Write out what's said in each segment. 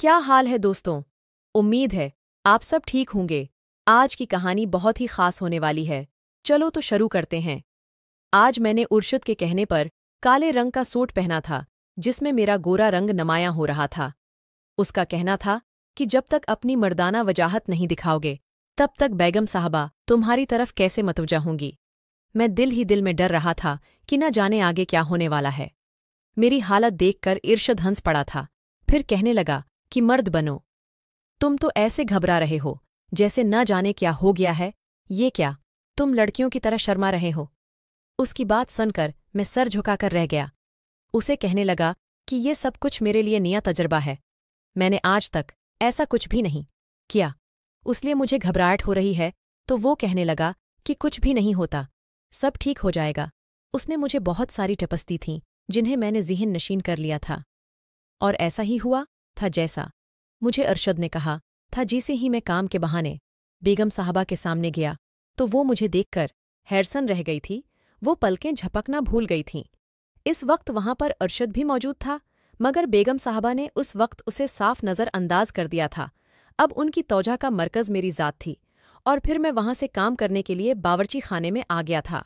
क्या हाल है दोस्तों उम्मीद है आप सब ठीक होंगे आज की कहानी बहुत ही खास होने वाली है चलो तो शुरू करते हैं आज मैंने उर्शद के कहने पर काले रंग का सूट पहना था जिसमें मेरा गोरा रंग नमाया हो रहा था उसका कहना था कि जब तक अपनी मर्दाना वजाहत नहीं दिखाओगे तब तक बैगम साहबा तुम्हारी तरफ कैसे मतवजा होंगी मैं दिल ही दिल में डर रहा था कि न जाने आगे क्या होने वाला है मेरी हालत देखकर इर्शद हंस पड़ा था फिर कहने लगा कि मर्द बनो तुम तो ऐसे घबरा रहे हो जैसे न जाने क्या हो गया है ये क्या तुम लड़कियों की तरह शर्मा रहे हो उसकी बात सुनकर मैं सर झुकाकर रह गया उसे कहने लगा कि ये सब कुछ मेरे लिए नया तजर्बा है मैंने आज तक ऐसा कुछ भी नहीं किया उसलिए मुझे घबराहट हो रही है तो वो कहने लगा कि कुछ भी नहीं होता सब ठीक हो जाएगा उसने मुझे बहुत सारी टपस्ती थीं जिन्हें मैंने जहन नशीन कर लिया था और ऐसा ही हुआ था जैसा मुझे अरशद ने कहा था जिसे ही मैं काम के बहाने बेगम साहबा के सामने गया तो वो मुझे देखकर हैरसन रह गई थी वो पलकें झपकना भूल गई थीं इस वक्त वहां पर अरशद भी मौजूद था मगर बेगम साहबा ने उस वक्त उसे साफ नज़रअंदाज कर दिया था अब उनकी तोजा का मरकज़ मेरी ज़ात थी और फिर मैं वहां से काम करने के लिए बावर्ची खाने में आ गया था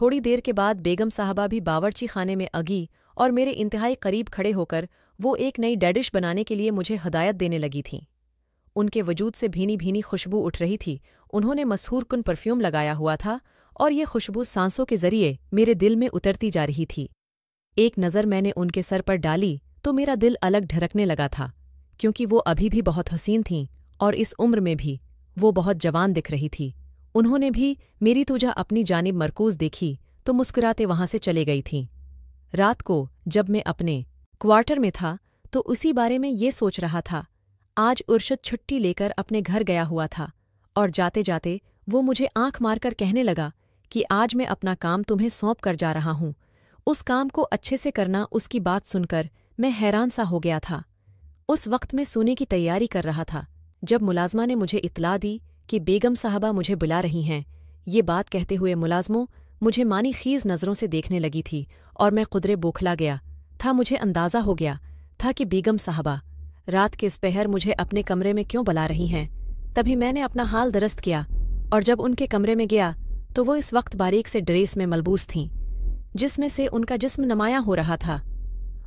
थोड़ी देर के बाद बेगम साहबा भी बावरची खाने में अगी और मेरे इंतहाई करीब खड़े होकर वो एक नई डेडिश बनाने के लिए मुझे हदायत देने लगी थीं उनके वजूद से भीनी भीनी खुशबू उठ रही थी उन्होंने कन परफ्यूम लगाया हुआ था और ये खुशबू सांसों के जरिए मेरे दिल में उतरती जा रही थी एक नज़र मैंने उनके सर पर डाली तो मेरा दिल अलग ढरकने लगा था क्योंकि वो अभी भी बहुत हसीन थीं और इस उम्र में भी वो बहुत जवान दिख रही थी उन्होंने भी मेरी तुझा अपनी जानब मरकूज देखी तो मुस्कुराते वहां से चले गई थीं रात को जब मैं अपने क्वार्टर में था तो उसी बारे में ये सोच रहा था आज उर्शद छुट्टी लेकर अपने घर गया हुआ था और जाते जाते वो मुझे आंख मारकर कहने लगा कि आज मैं अपना काम तुम्हें सौंप कर जा रहा हूं उस काम को अच्छे से करना उसकी बात सुनकर मैं हैरान सा हो गया था उस वक्त मैं सोने की तैयारी कर रहा था जब मुलाजमा ने मुझे इतला दी कि बेगम साहबा मुझे बुला रही हैं ये बात कहते हुए मुलाजमों मुझे मानी खीज नज़रों से देखने लगी थी और मैं कुदरे बोखला गया था मुझे अंदाज़ा हो गया था कि बीगम साहबा रात के पहर मुझे अपने कमरे में क्यों बुला रही हैं तभी मैंने अपना हाल दरस्त किया और जब उनके कमरे में गया तो वो इस वक्त बारीक से ड्रेस में मलबूस थीं जिसमें से उनका जिस्म नमाया हो रहा था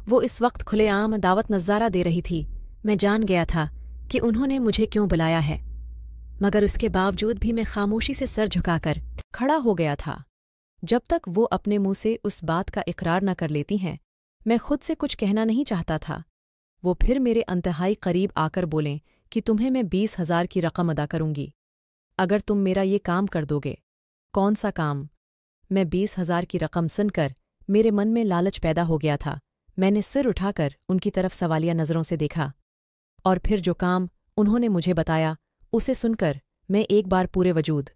वो इस वक्त खुलेआम दावत नज़ारा दे रही थी मैं जान गया था कि उन्होंने मुझे क्यों बुलाया है मगर उसके बावजूद भी मैं खामोशी से सर झुकाकर खड़ा हो गया था जब तक वो अपने मुंह से उस बात का इकरार न कर लेती हैं मैं खुद से कुछ कहना नहीं चाहता था वो फिर मेरे अंतहाई करीब आकर बोलें कि तुम्हें मैं बीस हजार की रकम अदा करूंगी अगर तुम मेरा ये काम कर दोगे कौन सा काम मैं बीस हजार की रकम सुनकर मेरे मन में लालच पैदा हो गया था मैंने सिर उठाकर उनकी तरफ सवालिया नज़रों से देखा और फिर जो काम उन्होंने मुझे बताया उसे सुनकर मैं एक बार पूरे वजूद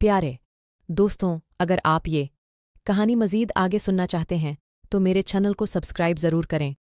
प्यारे दोस्तों अगर आप ये कहानी मजीद आगे सुनना चाहते हैं तो मेरे चैनल को सब्सक्राइब ज़रूर करें